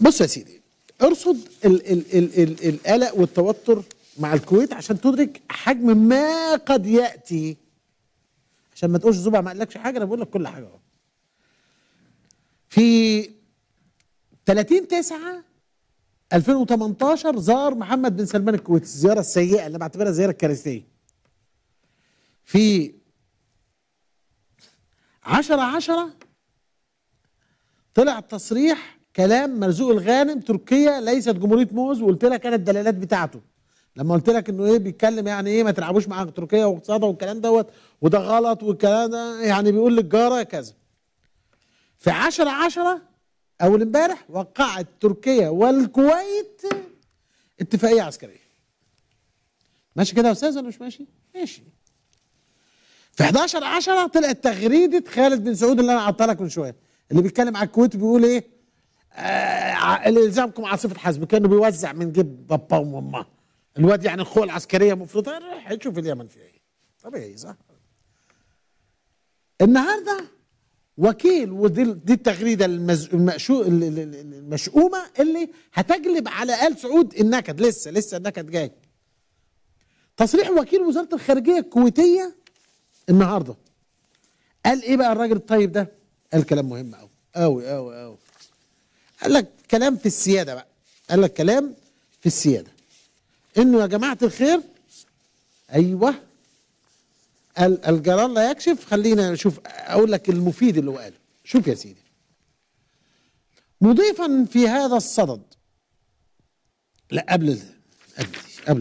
بص يا سيدي ارصد القلق والتوتر مع الكويت عشان تدرك حجم ما قد ياتي عشان ما تقولش زبع ما قالكش حاجه انا بقول لك كل حاجه اهو في 30 9 2018 زار محمد بن سلمان الكويت الزياره السيئه اللي بعتبرها زياره كارثيه في 10 10 طلع تصريح كلام مرزوق الغانم تركيا ليست جمهوريه موز وقلت لك انا الدلالات بتاعته لما قلت لك انه ايه بيتكلم يعني ايه ما تلعبوش مع تركيا واقتصادها والكلام دوت وده غلط والكلام ده يعني بيقول للجاره كذا في 10 10 اول امبارح وقعت تركيا والكويت اتفاقيه عسكريه ماشي كده يا استاذ ولا مش ماشي ماشي في 11 10 طلعت تغريده خالد بن سعود اللي انا قعدتها لك من شويه اللي بيتكلم على الكويت بيقول ايه آه الالزامكم عاصفه حزب كانه بيوزع من جيب بابا وماما الواد يعني القوه العسكريه المفروض راح يشوف اليمن فيها ايه طبيعي صح النهارده وكيل ودي دي التغريده المشؤومه المشو اللي هتجلب على ال سعود النكد لسه لسه النكد جاي تصريح وكيل وزاره الخارجيه الكويتيه النهارده قال ايه بقى الراجل الطيب ده قال كلام مهم قوي قوي قوي قوي قال لك كلام في السياده بقى قال لك كلام في السياده انه يا جماعه الخير ايوه الجلال لا يكشف خلينا نشوف اقول لك المفيد اللي هو قاله شوف يا سيدي مضيفا في هذا الصدد لا قبل قبل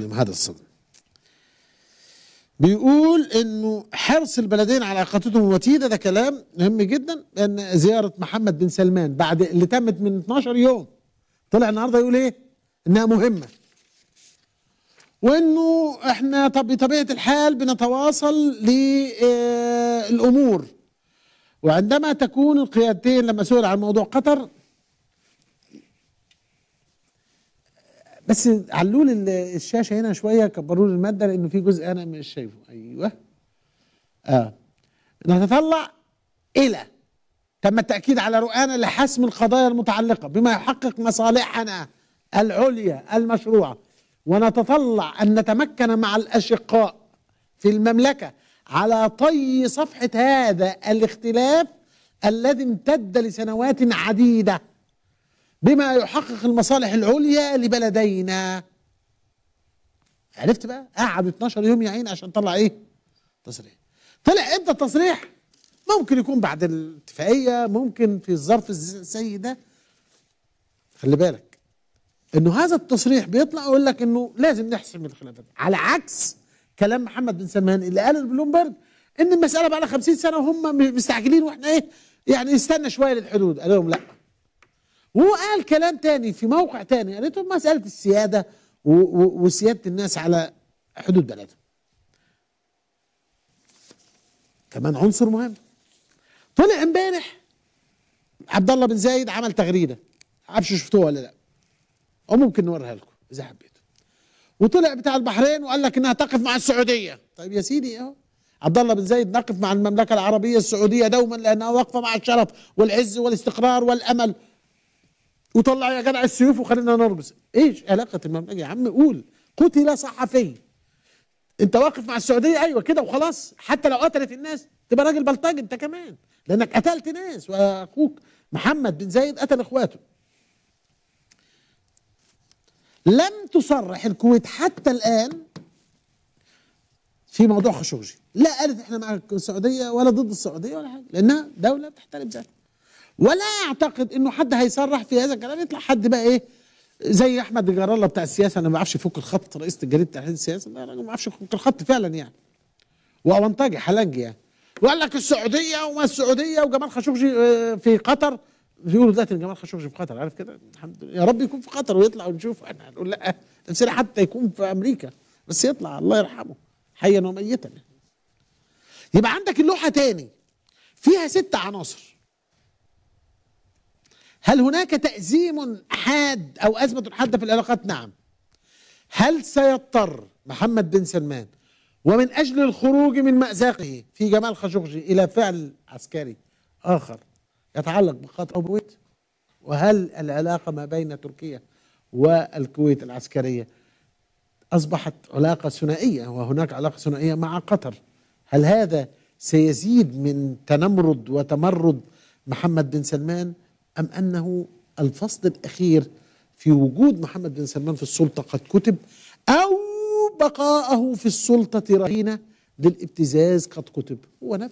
قبل هذا الصدد بيقول انه حرص البلدين على علاقاتهم الوتيده ده كلام مهم جدا ان زياره محمد بن سلمان بعد اللي تمت من 12 يوم طلع النهارده يقول ايه؟ انها مهمه وانه احنا طب بطبيعه الحال بنتواصل للامور آه، وعندما تكون القيادتين لما سئل عن موضوع قطر بس علول الشاشه هنا شويه كبروا لي الماده لانه في جزء انا مش شايفه ايوه اه نتطلع الى تم التاكيد على رؤانا لحسم القضايا المتعلقه بما يحقق مصالحنا العليا المشروعه ونتطلع ان نتمكن مع الاشقاء في المملكه على طي صفحه هذا الاختلاف الذي امتد لسنوات عديده بما يحقق المصالح العليا لبلدينا عرفت بقى قعد 12 يوم يا عين عشان طلع ايه تصريح طلع امتى التصريح ممكن يكون بعد الاتفاقيه ممكن في الظرف السيء ده خلي بالك انه هذا التصريح بيطلع يقول لك انه لازم نحسم الخلافات على عكس كلام محمد بن سلمان اللي قاله بلومبرج ان المساله بقى لها 50 سنه وهم مستعجلين واحنا ايه يعني استنى شويه للحدود قال لهم لا قال كلام تاني في موقع تاني قالته مسألة السيادة وسيادة الناس على حدود بلدهم كمان عنصر مهم طلع امبارح عبد الله بن زايد عمل تغريده عارفش شفتوها ولا لا او ممكن نوريها لكم اذا حبيتوا وطلع بتاع البحرين وقال لك انها تقف مع السعوديه طيب يا سيدي اهو إيه عبد الله بن زايد نقف مع المملكه العربيه السعوديه دوما لانها واقفه مع الشرف والعز والاستقرار والامل وطلع يا جدع السيوف وخلينا نرمس ايش علاقه المملكه يا عم قول قتل صحفي انت واقف مع السعوديه ايوه كده وخلاص حتى لو قتلت الناس تبقى راجل بلطجي انت كمان لانك قتلت ناس واخوك محمد بن زايد قتل اخواته لم تصرح الكويت حتى الان في موضوع خشوجي لا قالت احنا مع السعوديه ولا ضد السعوديه ولا حاجه لانها دوله بتحترم ذاتها ولا اعتقد انه حد هيصرح في هذا الكلام يطلع حد بقى ايه زي احمد الله بتاع السياسه انا ما اعرفش يفك الخط رئيس الجريده التحرير السياسه ده راجل ما اعرفش يفك الخط فعلا يعني وانطجي حلاج يعني وقال لك السعوديه وما السعوديه وجمال خاشقجي آه، في قطر بيقولوا دلوقتي ان جمال خاشقجي في قطر عارف كده الحمد لله يا رب يكون في قطر ويطلع ونشوف احنا هنقول لا نفسنا حتى يكون في امريكا بس يطلع الله يرحمه حيا وميتا يبقى عندك اللوحه تاني فيها ست عناصر هل هناك تأزيم حاد أو أزمة حادة في العلاقات؟ نعم هل سيضطر محمد بن سلمان ومن أجل الخروج من مأزاقه في جمال خاشقجي إلى فعل عسكري آخر يتعلق بقطر أو بويت وهل العلاقة ما بين تركيا والكويت العسكرية أصبحت علاقة ثنائية وهناك علاقة ثنائية مع قطر هل هذا سيزيد من تنمرد وتمرد محمد بن سلمان؟ أم أنه الفصل الأخير في وجود محمد بن سلمان في السلطة قد كتب أو بقاءه في السلطة رهينة للابتزاز قد كتب هو نفس